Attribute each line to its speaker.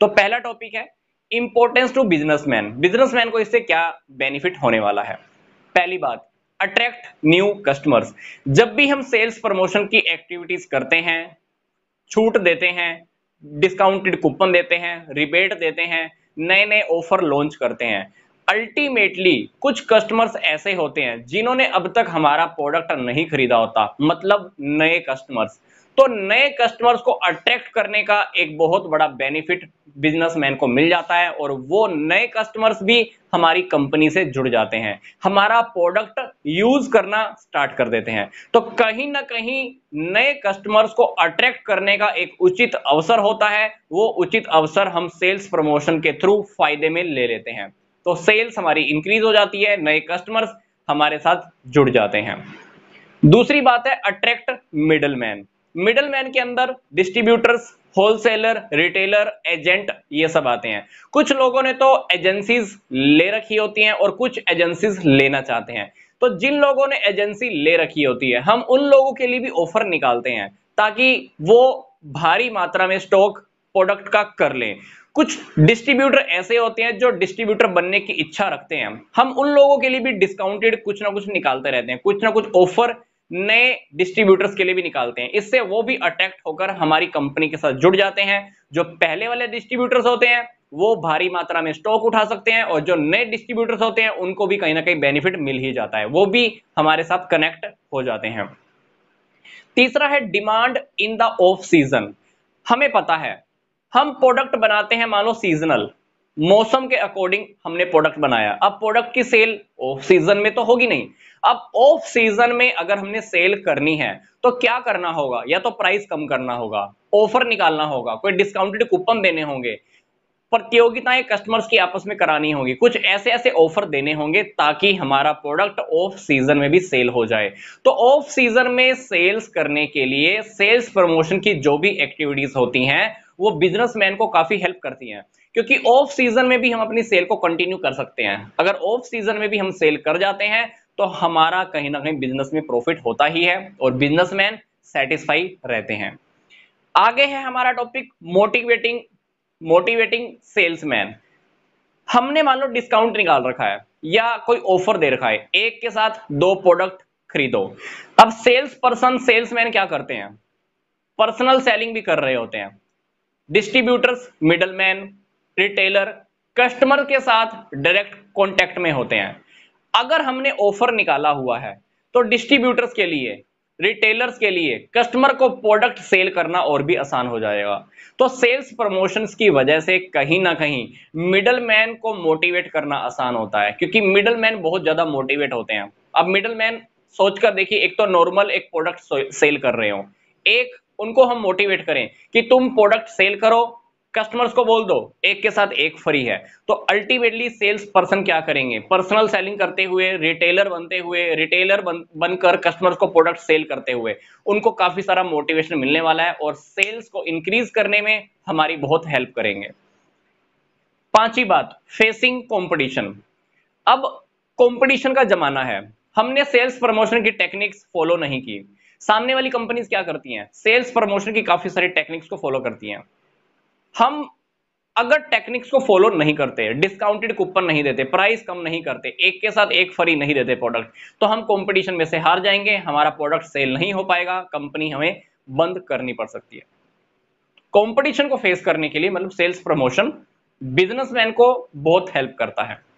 Speaker 1: तो पहला टॉपिक है इंपोर्टेंस टू बिजनेसमैन बिजनेसमैन को इससे क्या बेनिफिट होने वाला है पहली बात अट्रैक्ट न्यू कस्टमर्स जब भी हम सेल्स प्रमोशन की एक्टिविटीज करते हैं छूट देते हैं डिस्काउंटेड कूपन देते हैं रिबेट देते हैं नए नए ऑफर लॉन्च करते हैं अल्टीमेटली कुछ कस्टमर्स ऐसे होते हैं जिन्होंने अब तक हमारा प्रोडक्ट नहीं खरीदा होता मतलब नए कस्टमर्स तो नए कस्टमर्स को अट्रैक्ट करने का एक बहुत बड़ा बेनिफिट बिजनेसमैन को मिल जाता है और वो नए कस्टमर्स भी हमारी कंपनी से जुड़ जाते हैं हमारा प्रोडक्ट यूज करना स्टार्ट कर देते हैं तो कहीं ना कहीं नए कस्टमर्स को अट्रैक्ट करने का एक उचित अवसर होता है वो उचित अवसर हम सेल्स प्रमोशन के थ्रू फायदे में ले लेते हैं तो सेल्स हमारी इंक्रीज हो जाती है नए कस्टमर्स हमारे साथ जुड़ जाते हैं दूसरी बात है अट्रैक्ट मिडलमैन मिडलमैन के अंदर डिस्ट्रीब्यूटर्स होलसेलर रिटेलर एजेंट ये सब आते हैं कुछ लोगों ने तो एजेंसीज ले रखी होती हैं और कुछ एजेंसीज लेना चाहते हैं तो जिन लोगों ने एजेंसी ले रखी होती है हम उन लोगों के लिए भी ऑफर निकालते हैं ताकि वो भारी मात्रा में स्टॉक प्रोडक्ट का कर लें कुछ डिस्ट्रीब्यूटर ऐसे होते हैं जो डिस्ट्रीब्यूटर बनने की इच्छा रखते हैं हम उन लोगों के लिए भी डिस्काउंटेड कुछ ना कुछ निकालते रहते हैं कुछ ना कुछ ऑफर नए डिस्ट्रीब्यूटर्स के लिए भी निकालते हैं इससे वो भी अट्रैक्ट होकर हमारी कंपनी के साथ जुड़ जाते हैं जो पहले वाले डिस्ट्रीब्यूटर्स होते हैं वो भारी मात्रा में स्टॉक उठा सकते हैं और जो नए डिस्ट्रीब्यूटर्स होते हैं उनको भी कहीं ना कहीं बेनिफिट मिल ही जाता है वो भी हमारे साथ कनेक्ट हो जाते हैं तीसरा है demand in the off season हमें पता है हम प्रोडक्ट बनाते हैं मानो सीजनल मौसम के अकॉर्डिंग हमने प्रोडक्ट बनाया अब प्रोडक्ट की सेल ऑफ सीजन में तो होगी नहीं अब ऑफ सीजन में अगर हमने सेल करनी है तो क्या करना होगा या तो प्राइस कम करना होगा ऑफर निकालना होगा कोई डिस्काउंटेड कूपन देने होंगे प्रतियोगिताएं कस्टमर्स की आपस में करानी होगी कुछ ऐसे ऐसे ऑफर देने होंगे ताकि हमारा प्रोडक्ट ऑफ सीजन में भी सेल हो जाए तो ऑफ सीजन में सेल्स करने के लिए सेल्स प्रमोशन की जो भी एक्टिविटीज होती हैं वो बिजनेसमैन को काफी हेल्प करती हैं क्योंकि ऑफ सीजन में भी हम अपनी सेल को कंटिन्यू कर सकते हैं अगर ऑफ सीजन में भी हम सेल कर जाते हैं तो हमारा कहीं ना कहीं बिजनेस में प्रॉफिट होता ही है और बिजनेसमैन सेटिस्फाई रहते हैं आगे है हमारा टॉपिक मोटिवेटिंग मोटिवेटिंग सेल्समैन हमने मान लो डिस्काउंट निकाल रखा है या कोई ऑफर दे रखा है एक के साथ दो प्रोडक्ट खरीदो अब सेल्स पर्सन सेल्समैन क्या करते हैं पर्सनल सेलिंग भी कर रहे होते हैं डिस्ट्रीब्यूटर्स मिडलमैन रिटेलर कस्टमर के साथ डायरेक्ट कॉन्टेक्ट में होते हैं अगर हमने ऑफर निकाला हुआ है तो डिस्ट्रीब्यूटर्स के लिए रिटेलर्स के लिए कस्टमर को प्रोडक्ट सेल करना और भी आसान हो जाएगा तो सेल्स प्रमोशंस की वजह से कहीं ना कहीं मिडल मैन को मोटिवेट करना आसान होता है क्योंकि मिडल मैन बहुत ज्यादा मोटिवेट होते हैं अब मिडल मैन सोचकर देखिए एक तो नॉर्मल एक प्रोडक्ट सेल कर रहे हो एक उनको हम मोटिवेट करें कि तुम प्रोडक्ट सेल करो कस्टमर्स को बोल दो एक के साथ एक फ्री है तो अल्टीमेटली सेल्स पर्सन क्या करेंगे पर्सनल सेलिंग करते हुए रिटेलर बनते हुए रिटेलर बन बनकर कस्टमर्स को प्रोडक्ट सेल करते हुए उनको काफी सारा मोटिवेशन मिलने वाला है और सेल्स को इंक्रीज करने में हमारी बहुत हेल्प करेंगे पांचवी बात फेसिंग कॉम्पिटिशन अब कॉम्पिटिशन का जमाना है हमने सेल्स प्रमोशन की टेक्निक्स फॉलो नहीं की सामने वाली कंपनीज क्या करती हैं सेल्स प्रमोशन की काफी सारी टेक्निक्स को फॉलो करती हैं हम अगर टेक्निक्स को फॉलो नहीं करते डिस्काउंटेड कूपन नहीं देते प्राइस कम नहीं करते एक के साथ एक फ्री नहीं देते प्रोडक्ट तो हम कंपटीशन में से हार जाएंगे हमारा प्रोडक्ट सेल नहीं हो पाएगा कंपनी हमें बंद करनी पड़ सकती है कंपटीशन को फेस करने के लिए मतलब सेल्स प्रमोशन बिजनेसमैन को बहुत हेल्प करता है